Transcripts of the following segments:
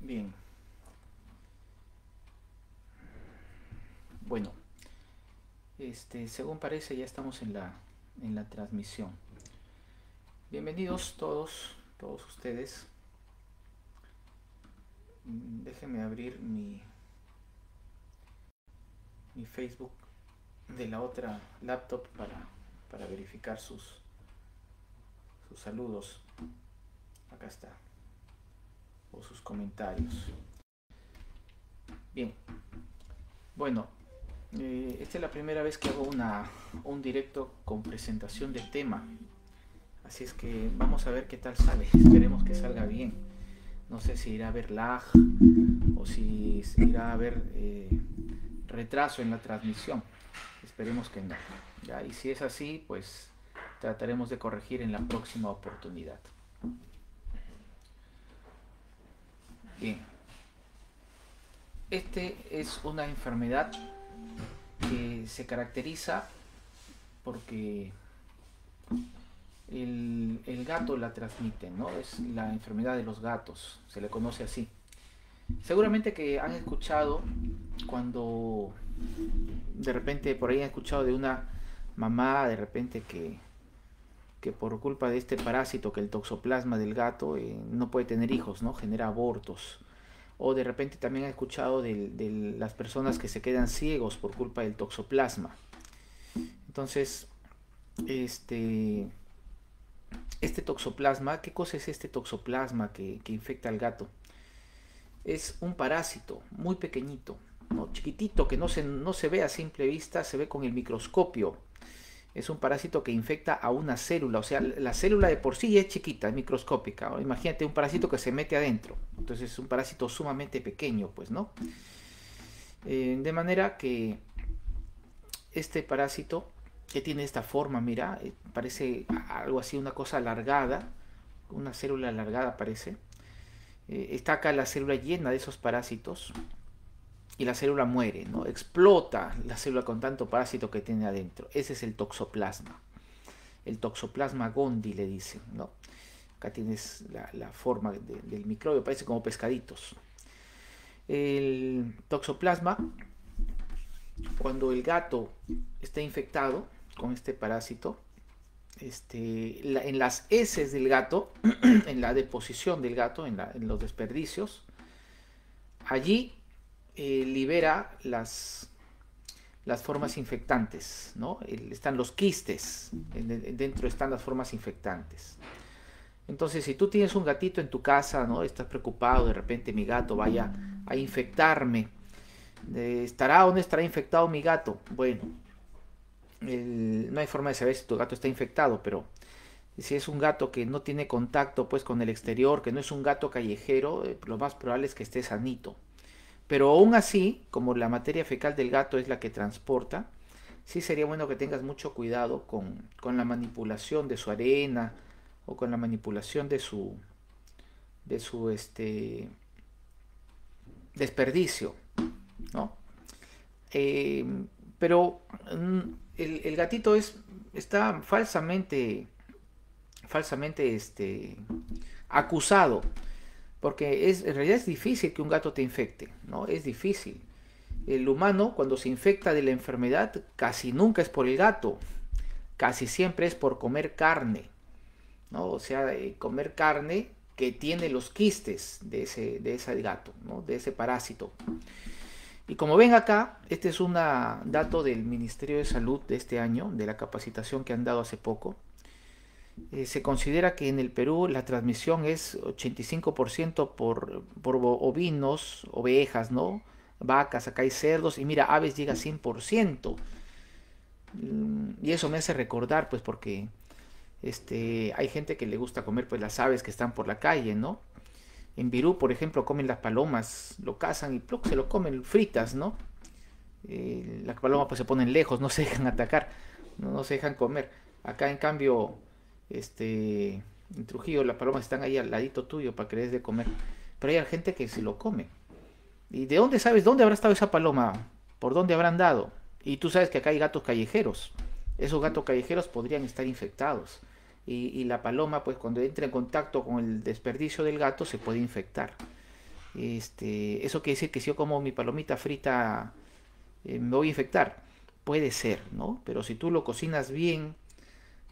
Bien. Bueno, este, según parece ya estamos en la, en la transmisión. Bienvenidos todos, todos ustedes. Mm, déjenme abrir mi, mi Facebook de la otra laptop para, para verificar sus, sus saludos. Acá está o sus comentarios. Bien, bueno, eh, esta es la primera vez que hago una, un directo con presentación de tema. Así es que vamos a ver qué tal sale. Esperemos que salga bien. No sé si irá a haber lag o si irá a haber eh, retraso en la transmisión. Esperemos que no. ¿ya? Y si es así, pues trataremos de corregir en la próxima oportunidad. Bien. Este es una enfermedad que se caracteriza porque el, el, gato la transmite, ¿no? Es la enfermedad de los gatos, se le conoce así. Seguramente que han escuchado cuando de repente por ahí han escuchado de una mamá de repente que que por culpa de este parásito que el toxoplasma del gato eh, no puede tener hijos, ¿no? Genera abortos. O de repente también he escuchado de, las personas que se quedan ciegos por culpa del toxoplasma. Entonces, este, este toxoplasma, ¿qué cosa es este toxoplasma que, infecta al gato? Es un parásito muy pequeñito, chiquitito, que no se, no se ve a simple vista, se ve con el microscopio es un parásito que infecta a una célula, o sea, la célula de por sí es chiquita, es microscópica. Imagínate un parásito que se mete adentro. Entonces es un parásito sumamente pequeño, pues, ¿no? Eh, de manera que este parásito, que tiene esta forma, mira, eh, parece algo así, una cosa alargada, una célula alargada parece. Eh, está acá la célula llena de esos parásitos y la célula muere, ¿no? Explota la célula con tanto parásito que tiene adentro. Ese es el toxoplasma. El toxoplasma gondi le dicen, ¿no? Acá tienes la, forma del microbio, parece como pescaditos. El toxoplasma, cuando el gato está infectado con este parásito, este, en las heces del gato, en la deposición del gato, en los desperdicios, allí eh, libera las, las formas infectantes, ¿no? Están los quistes, dentro están las formas infectantes. Entonces, si tú tienes un gatito en tu casa, ¿no? Estás preocupado, de repente mi gato vaya a infectarme. ¿Estará o no estará infectado mi gato? Bueno, no hay forma de saber si tu gato está infectado, pero si es un gato que no tiene contacto pues con el exterior, que no es un gato callejero, eh, lo más probable es que esté sanito. Pero aún así, como la materia fecal del gato es la que transporta, sí sería bueno que tengas mucho cuidado con, la manipulación de su arena o con la manipulación de su, de su este, desperdicio, ¿no? Eh, pero mm, el, gatito es, está falsamente, falsamente este, acusado porque es, en realidad es difícil que un gato te infecte, ¿no? Es difícil. El humano cuando se infecta de la enfermedad casi nunca es por el gato, casi siempre es por comer carne, ¿no? O sea, eh, comer carne que tiene los quistes de ese, de ese gato, ¿no? de ese parásito. Y como ven acá, este es un dato del Ministerio de Salud de este año, de la capacitación que han dado hace poco. Eh, se considera que en el Perú la transmisión es 85% por, por ovinos, ovejas, ¿no? Vacas, acá hay cerdos y mira, aves llega 100%. Mm, y eso me hace recordar, pues, porque este, hay gente que le gusta comer, pues, las aves que están por la calle, ¿no? En Virú, por ejemplo, comen las palomas, lo cazan y se lo comen fritas, ¿no? Eh, las palomas pues se ponen lejos, no se dejan atacar, no, no se dejan comer. Acá en cambio este, en Trujillo, las palomas están ahí al ladito tuyo para que les de comer. Pero hay gente que se lo come. ¿Y de dónde sabes dónde habrá estado esa paloma? ¿Por dónde habrán dado? Y tú sabes que acá hay gatos callejeros. Esos gatos callejeros podrían estar infectados. Y, la paloma, pues cuando entra en contacto con el desperdicio del gato, se puede infectar. Este, eso quiere decir que si yo como mi palomita frita, eh, me voy a infectar. Puede ser, ¿no? Pero si tú lo cocinas bien,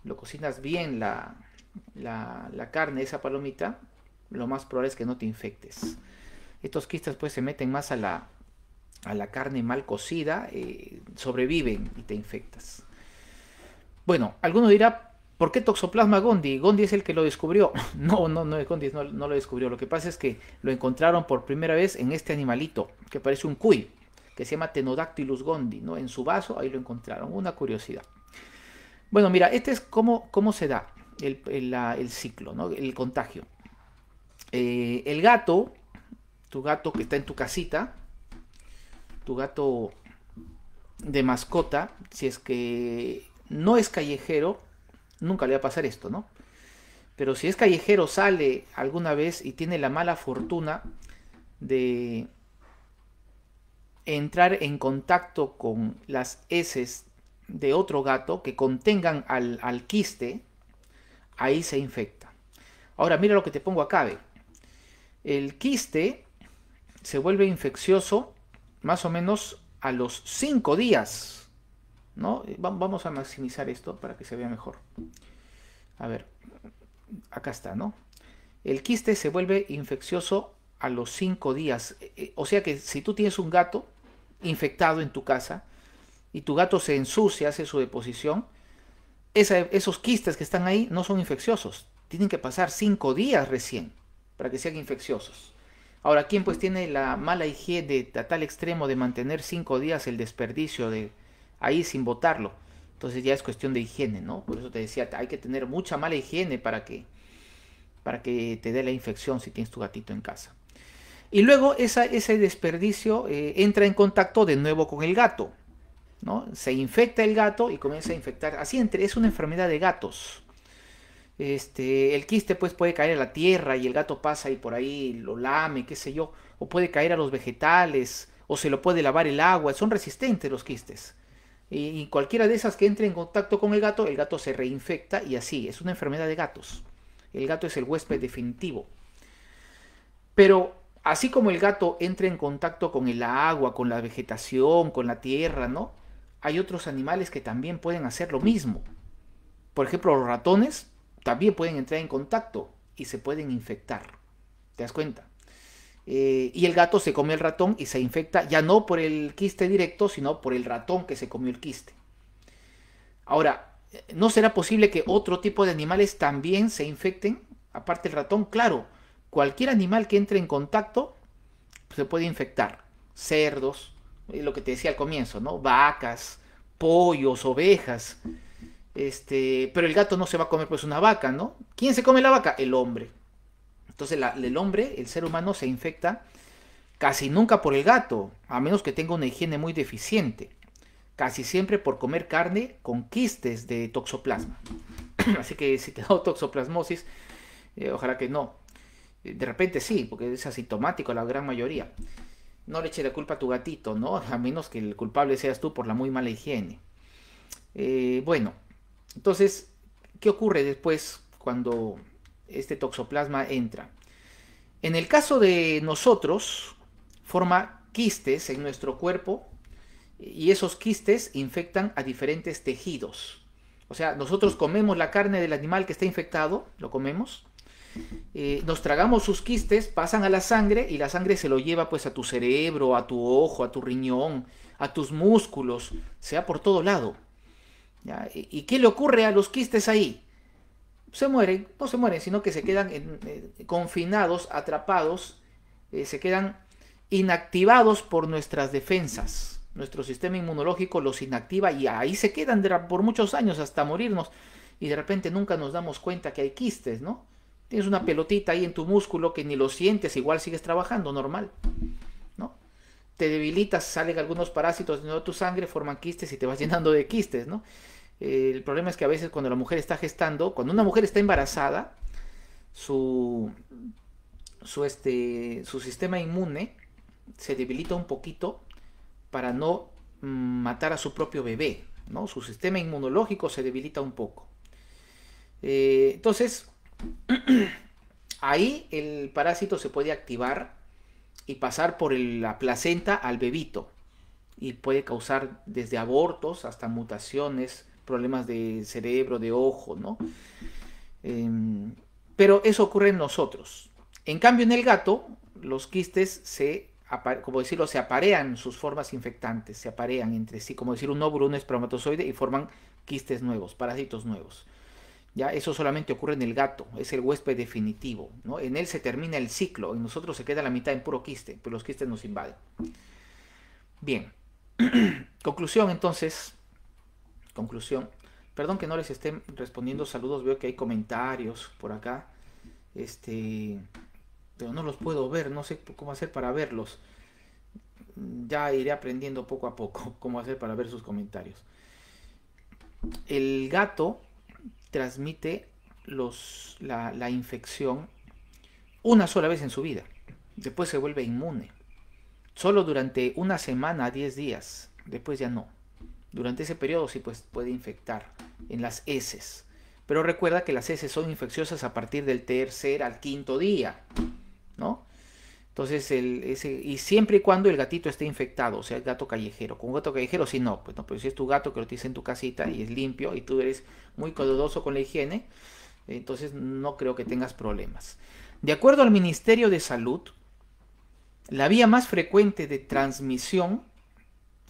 lo cocinas bien la, la, la carne, esa palomita, lo más probable es que no te infectes. Estos quistes pues se meten más a la, a la carne mal cocida, eh, sobreviven y te infectas. Bueno, alguno dirá, ¿por qué Toxoplasma Gondi? Gondi es el que lo descubrió. No, no, no, Gondi no, lo descubrió. Lo que pasa es que lo encontraron por primera vez en este animalito, que parece un cuy, que se llama Tenodactylus Gondi ¿no? En su vaso, ahí lo encontraron. Una curiosidad. Bueno, mira, este es cómo, cómo se da el, ciclo, ¿no? el contagio. Eh, el gato, tu gato que está en tu casita, tu gato de mascota, si es que no es callejero, nunca le va a pasar esto, ¿no? Pero si es callejero, sale alguna vez y tiene la mala fortuna de entrar en contacto con las heces de otro gato que contengan al, quiste, ahí se infecta. Ahora, mira lo que te pongo acá, El quiste se vuelve infeccioso más o menos a los 5 días. ¿no? Vamos a maximizar esto para que se vea mejor. A ver, acá está, ¿no? El quiste se vuelve infeccioso a los 5 días. E, e, o sea que si tú tienes un gato infectado en tu casa, y tu gato se ensucia, hace su deposición, esos quistes que están ahí no son infecciosos. Tienen que pasar cinco días recién para que sean infecciosos. Ahora, ¿quién pues tiene la mala higiene a tal extremo de mantener cinco días el desperdicio de ahí sin botarlo? Entonces ya es cuestión de higiene, ¿no? Por eso te decía, hay que tener mucha mala higiene para que, para que te dé la infección si tienes tu gatito en casa. Y luego ese desperdicio eh, entra en contacto de nuevo con el gato. Se infecta el gato y comienza a infectar. Así entre, es una enfermedad de gatos. Este, el quiste pues puede caer a la tierra y el gato pasa y por ahí lo lame, qué sé yo, o puede caer a los vegetales, o se lo puede lavar el agua, son resistentes los quistes. Y, y cualquiera de esas que entre en contacto con el gato, el gato se reinfecta y así, es una enfermedad de gatos. El gato es el huésped definitivo. Pero así como el gato entra en contacto con el agua, con la vegetación, con la tierra, ¿no? hay otros animales que también pueden hacer lo mismo. Por ejemplo, los ratones también pueden entrar en contacto y se pueden infectar. ¿Te das cuenta? Eh, y el gato se come el ratón y se infecta ya no por el quiste directo, sino por el ratón que se comió el quiste. Ahora, ¿no será posible que otro tipo de animales también se infecten? Aparte el ratón, claro, cualquier animal que entre en contacto se puede infectar. Cerdos, lo que te decía al comienzo, ¿no? Vacas, pollos, ovejas. Este, pero el gato no se va a comer pues una vaca, ¿no? ¿Quién se come la vaca? El hombre. Entonces el hombre, el ser humano se infecta casi nunca por el gato, a menos que tenga una higiene muy deficiente. Casi siempre por comer carne con quistes de toxoplasma. Así que si te da toxoplasmosis, eh, ojalá que no. De repente sí, porque es asintomático la gran mayoría no le eche la culpa a tu gatito, ¿no? A menos que el culpable seas tú por la muy mala higiene. Eh, bueno, entonces, ¿qué ocurre después cuando este toxoplasma entra? En el caso de nosotros, forma quistes en nuestro cuerpo y esos quistes infectan a diferentes tejidos. O sea, nosotros comemos la carne del animal que está infectado, lo comemos, eh, nos tragamos sus quistes, pasan a la sangre y la sangre se lo lleva pues a tu cerebro, a tu ojo, a tu riñón, a tus músculos, sea por todo lado. ¿Y qué le ocurre a los quistes ahí? Se mueren, no se mueren, sino que se quedan eh, confinados, atrapados, eh, se quedan inactivados por nuestras defensas. Nuestro sistema inmunológico los inactiva y ahí se quedan por muchos años hasta morirnos y de repente nunca nos damos cuenta que hay quistes, ¿no? Tienes una pelotita ahí en tu músculo que ni lo sientes, igual sigues trabajando, normal. ¿no? Te debilitas, salen algunos parásitos de tu sangre, forman quistes y te vas llenando de quistes, ¿no? el problema es que a veces cuando la mujer está gestando, cuando una mujer está embarazada, su, su, este, su sistema inmune se debilita un poquito para no mm, matar a su propio bebé, ¿no? Su sistema inmunológico se debilita un poco. Eh, entonces, Ahí el parásito se puede activar y pasar por la placenta al bebito y puede causar desde abortos hasta mutaciones, problemas de cerebro, de ojo, ¿no? Em, pero eso ocurre en nosotros. En cambio, en el gato, los quistes se, como decirlo, se aparean sus formas infectantes, se aparean entre sí, como decir un óvulo, un espermatozoide y forman quistes nuevos, parásitos nuevos. Ya eso solamente ocurre en el gato, es el huésped definitivo, ¿no? En él se termina el ciclo, en nosotros se queda la mitad en puro quiste, pero pues los quistes nos invaden. Bien. conclusión entonces, conclusión. Perdón que no les esté respondiendo saludos, veo que hay comentarios por acá. Este, pero no los puedo ver, no sé cómo hacer para verlos. Ya iré aprendiendo poco a poco cómo hacer para ver sus comentarios. El gato transmite los, la, la infección una sola vez en su vida. Después se vuelve inmune. Solo durante una semana, 10 días. Después ya no. Durante ese periodo sí pues, puede infectar en las heces. Pero recuerda que las heces son infecciosas a partir del tercer al quinto día. ¿No? Entonces, y siempre y cuando el gatito esté infectado, o sea, el gato callejero. Con un gato callejero, si no, pues no, pero si es tu gato que lo tienes en tu casita y es limpio y tú eres muy cuidadoso con la higiene, entonces no creo que tengas problemas. De acuerdo al Ministerio de Salud, la vía más frecuente de transmisión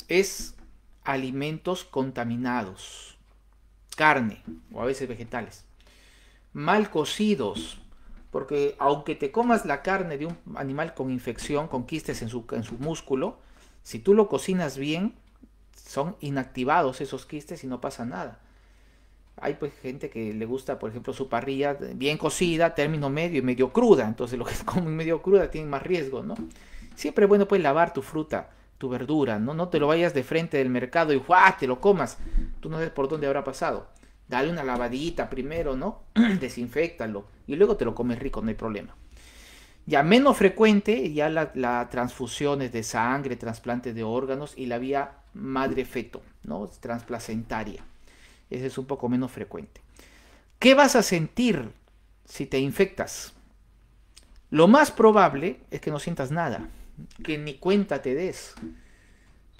es alimentos contaminados, carne o a veces vegetales, mal cocidos, porque aunque te comas la carne de un animal con infección, con quistes en su, en su músculo, si tú lo cocinas bien, son inactivados esos quistes y no pasa nada. Hay pues gente que le gusta, por ejemplo, su parrilla bien cocida, término medio y medio cruda. Entonces lo que comen medio cruda tiene más riesgo, ¿no? Siempre bueno pues lavar tu fruta, tu verdura, ¿no? No te lo vayas de frente del mercado y ¡guau! te lo comas. Tú no sabes por dónde habrá pasado dale una lavadita primero, ¿no? Desinfectalo y luego te lo comes rico, no hay problema. Ya menos frecuente, ya las la transfusiones de sangre, trasplantes de órganos y la vía madre-feto, ¿no? Transplacentaria. Ese es un poco menos frecuente. ¿Qué vas a sentir si te infectas? Lo más probable es que no sientas nada, que ni cuenta te des.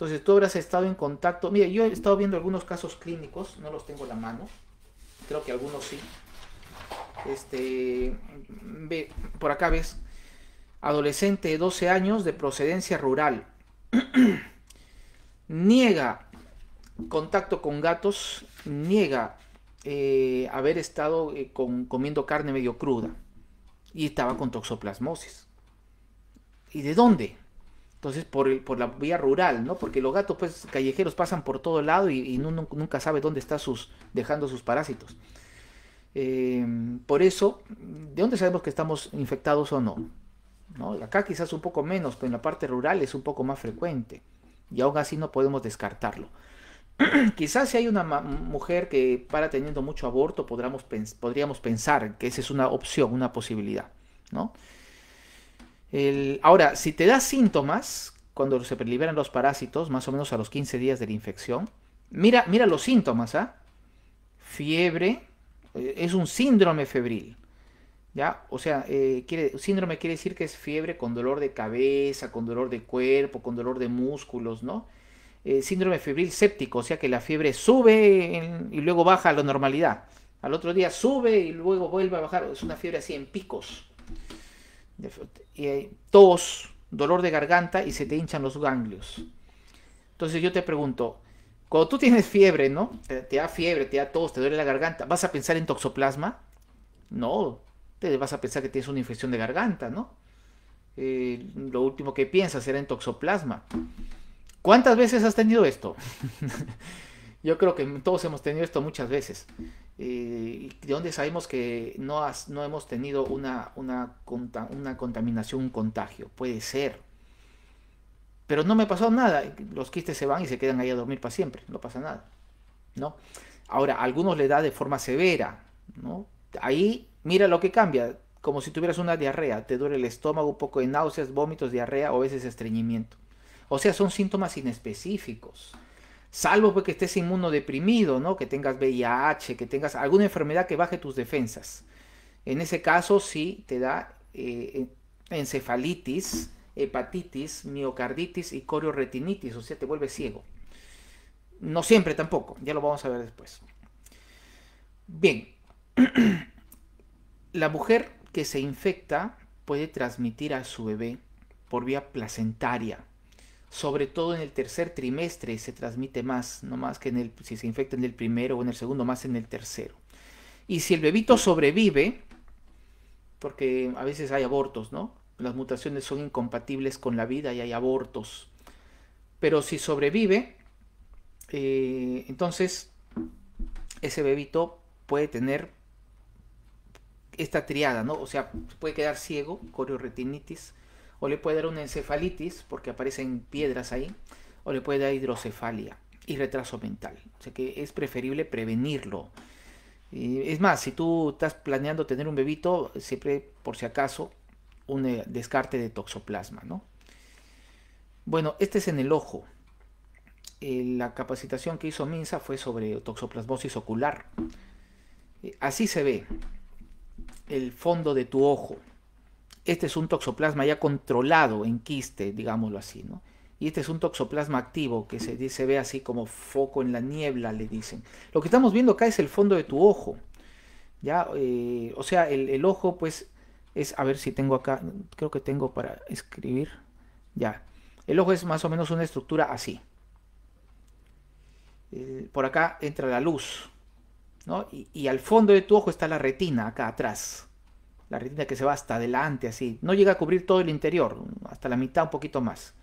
Entonces tú habrás estado en contacto. Mira, yo he estado viendo algunos casos clínicos, no los tengo en la mano, creo que algunos sí. Este, ve, por acá ves, adolescente de 12 años de procedencia rural, niega contacto con gatos, niega eh, haber estado eh, con, comiendo carne medio cruda y estaba con toxoplasmosis. ¿Y de dónde? Entonces, por, por la vía rural, ¿no? Porque los gatos, pues, callejeros pasan por todo lado y, nunca sabe dónde está dejando sus parásitos. Em, por eso, ¿de dónde sabemos que estamos infectados o no? Acá quizás un poco menos, pero en la parte rural es un poco más frecuente. Y aún así no podemos descartarlo. quizás si hay una mujer que para teniendo mucho aborto, podríamos, podríamos pensar que esa es una opción, una posibilidad, ¿no? ahora, si te da síntomas, cuando se liberan los parásitos, más o menos a los 15 días de la infección, mira, mira los síntomas, ¿ah? Fiebre, eh, es un síndrome febril. ¿Ya? O sea, eh, síndrome quiere decir que es fiebre con dolor de cabeza, con dolor de cuerpo, con dolor de músculos, ¿no? Eh, síndrome febril séptico, o sea que la fiebre sube y luego baja a la normalidad. Al otro día sube y luego vuelve a bajar. Es una fiebre así en picos eh, tos, dolor de garganta y se te hinchan los ganglios. Entonces yo te pregunto, cuando tú tienes fiebre, ¿no? Te, da fiebre, te da tos, te duele la garganta, ¿vas a pensar en toxoplasma? No, te vas a pensar que tienes una infección de garganta, ¿no? Eh, lo último que piensas será en toxoplasma. ¿Cuántas veces has tenido esto? Yo creo que todos hemos tenido esto muchas veces. Eh, de donde sabemos que no, no hemos tenido una, contaminación, un contagio. Puede ser. Pero no me pasó nada. Los quistes se van y se quedan ahí a dormir para siempre. No pasa nada. ¿no? Ahora, a algunos le da de forma severa. ¿no? Ahí mira lo que cambia. Como si tuvieras una diarrea. Te duele el estómago, un poco de náuseas, vómitos, diarrea o a veces estreñimiento. O sea, son síntomas inespecíficos salvo pues, que estés inmunodeprimido, ¿no? que tengas VIH, que tengas alguna enfermedad que baje tus defensas. En ese caso sí te da eh, encefalitis, hepatitis, miocarditis y corioretinitis, o sea, te vuelve ciego. No siempre tampoco, ya lo vamos a ver después. Bien, la mujer que se infecta puede transmitir a su bebé por vía placentaria sobre todo en el tercer trimestre se transmite más, no más que en el, si se infecta en el primero o en el segundo, más en el tercero. Y si el bebito sobrevive, porque a veces hay abortos, ¿no? Las mutaciones son incompatibles con la vida y hay abortos. Pero si sobrevive, eh, entonces ese bebito puede tener esta triada, ¿no? O sea, puede quedar ciego, corioretinitis, o le puede dar una encefalitis porque aparecen piedras ahí, o le puede dar hidrocefalia y retraso mental. O sea que es preferible prevenirlo. Y es más, si tú estás planeando tener un bebito, siempre por si acaso un eh, descarte de toxoplasma, ¿no? Bueno, este es en el ojo. Eh, la capacitación que hizo Minsa fue sobre toxoplasmosis ocular. Eh, así se ve el fondo de tu ojo este es un toxoplasma ya controlado en quiste, digámoslo así, ¿no? Y este es un toxoplasma activo que se, ve así como foco en la niebla, le dicen. Lo que estamos viendo acá es el fondo de tu ojo. ¿ya? Eh, o sea, el, ojo, pues, es, a ver si tengo acá, creo que tengo para escribir. Ya, el ojo es más o menos una estructura así. por acá entra la luz, y al fondo de tu ojo está la retina, acá atrás la retina que se va hasta adelante, así. No llega a cubrir todo el interior, hasta la mitad, un poquito más.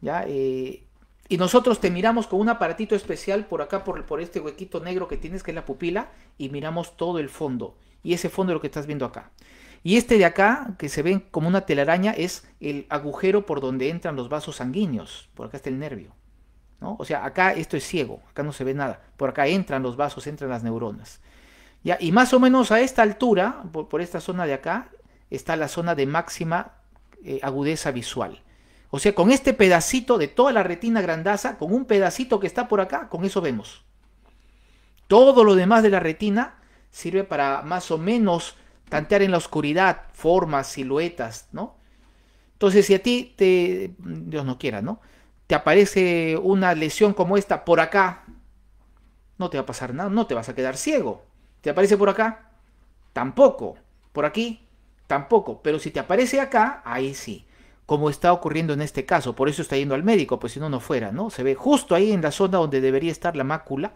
¿Ya? Eh, y nosotros te miramos con un aparatito especial por acá, por, por este huequito negro que tienes, que es la pupila, y miramos todo el fondo. Y ese fondo es lo que estás viendo acá. Y este de acá, que se ve como una telaraña, es el agujero por donde entran los vasos sanguíneos. Por acá está el nervio. ¿no? O sea, acá esto es ciego, acá no se ve nada. Por acá entran los vasos, entran las neuronas. Y más o menos a esta altura, por, esta zona de acá, está la zona de máxima eh, agudeza visual. O sea, con este pedacito de toda la retina grandaza, con un pedacito que está por acá, con eso vemos. Todo lo demás de la retina sirve para más o menos tantear en la oscuridad formas, siluetas, ¿no? Entonces, si a ti te, Dios no quiera, ¿no? Te aparece una lesión como esta por acá, no te va a pasar nada, no te vas a quedar ciego. ¿Te aparece por acá? Tampoco. ¿Por aquí? Tampoco. Pero si te aparece acá, ahí sí. Como está ocurriendo en este caso. Por eso está yendo al médico, pues si no, no fuera, ¿no? Se ve justo ahí en la zona donde debería estar la mácula,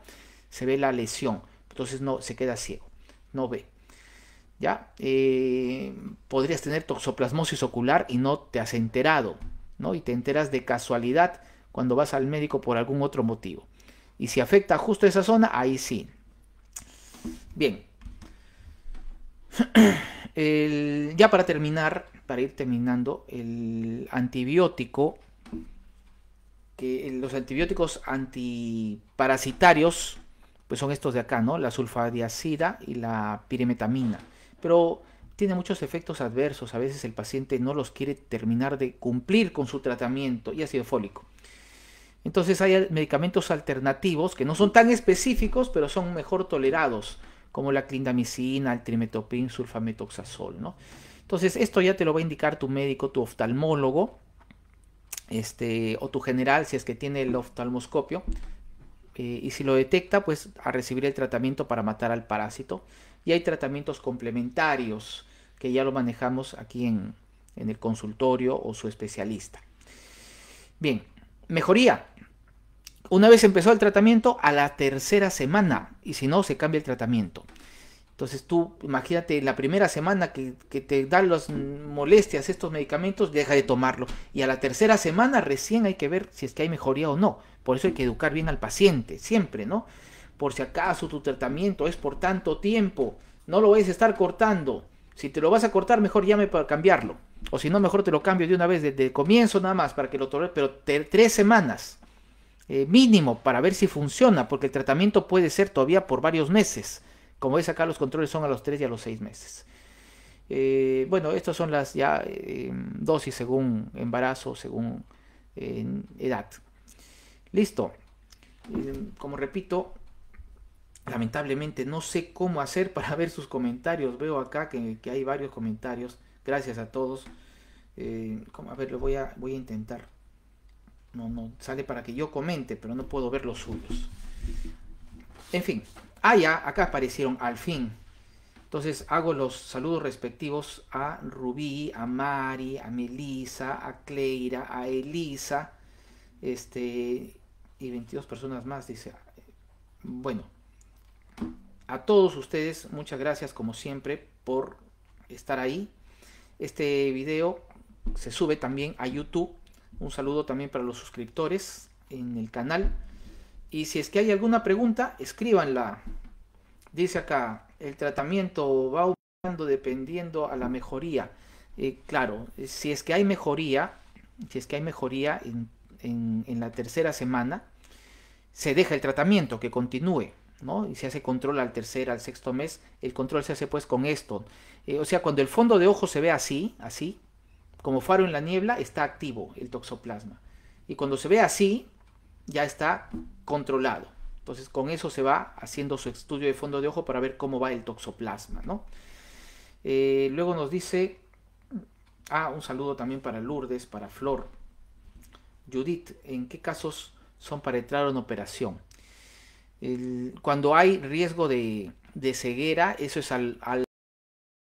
se ve la lesión. Entonces no, se queda ciego, no ve. ¿Ya? Eh, podrías tener toxoplasmosis ocular y no te has enterado, ¿no? Y te enteras de casualidad cuando vas al médico por algún otro motivo. Y si afecta justo esa zona, ahí sí, Bien. ya para terminar, para ir terminando, el antibiótico, que los antibióticos antiparasitarios, pues son estos de acá, ¿no? La sulfadiacida y la pirimetamina. Pero tiene muchos efectos adversos, a veces el paciente no los quiere terminar de cumplir con su tratamiento y ácido fólico. Entonces hay medicamentos alternativos que no son tan específicos, pero son mejor tolerados como la clindamicina, el trimetoprim, sulfametoxazol, ¿no? Entonces, esto ya te lo va a indicar tu médico, tu oftalmólogo, este, o tu general, si es que tiene el oftalmoscopio. Eh, y si lo detecta, pues a recibir el tratamiento para matar al parásito. Y hay tratamientos complementarios que ya lo manejamos aquí en, en el consultorio o su especialista. Bien, mejoría. Una vez empezó el tratamiento, a la tercera semana, y si no, se cambia el tratamiento. Entonces tú imagínate la primera semana que, te dan las molestias estos medicamentos, deja de tomarlo. Y a la tercera semana recién hay que ver si es que hay mejoría o no. Por eso hay que educar bien al paciente, siempre, ¿no? Por si acaso tu tratamiento es por tanto tiempo, no lo vais a estar cortando. Si te lo vas a cortar, mejor llame para cambiarlo. O si no, mejor te lo cambio de una vez desde el comienzo nada más para que lo tome. pero tres semanas. Eh, mínimo para ver si funciona, porque el tratamiento puede ser todavía por varios meses. Como ves acá los controles son a los 3 y a los 6 meses. Eh, bueno, estas son las ya eh, dosis según embarazo, según edad. Listo. como repito, lamentablemente no sé cómo hacer para ver sus comentarios. Veo acá que, que hay varios comentarios. Gracias a todos. a ver, lo voy a, voy a intentar. No, sale para que yo comente, pero no puedo ver los suyos. En fin, allá, ah, acá aparecieron al fin. Entonces hago los saludos respectivos a Rubí, a Mari, a Melisa, a Cleira, a Elisa, este, y 22 personas más, dice. Bueno, a todos ustedes, muchas gracias como siempre por estar ahí. Este video se sube también a YouTube un saludo también para los suscriptores en el canal. Y si es que hay alguna pregunta, escríbanla. Dice acá, el tratamiento va aumentando dependiendo a la mejoría. Eh, claro, eh, si es que hay mejoría, si es que hay mejoría en, la tercera semana, se deja el tratamiento, que continúe. Y se hace control al tercer, al sexto mes, el control se hace pues con esto. Eh, o sea, cuando el fondo de ojo se ve así, así, como faro en la niebla, está activo el toxoplasma. Y cuando se ve así, ya está controlado. Entonces con eso se va haciendo su estudio de fondo de ojo para ver cómo va el toxoplasma. ¿no? Eh, luego nos dice, ah, un saludo también para Lourdes, para Flor. Judith, ¿en qué casos son para entrar en operación? cuando hay riesgo de, ceguera, eso es al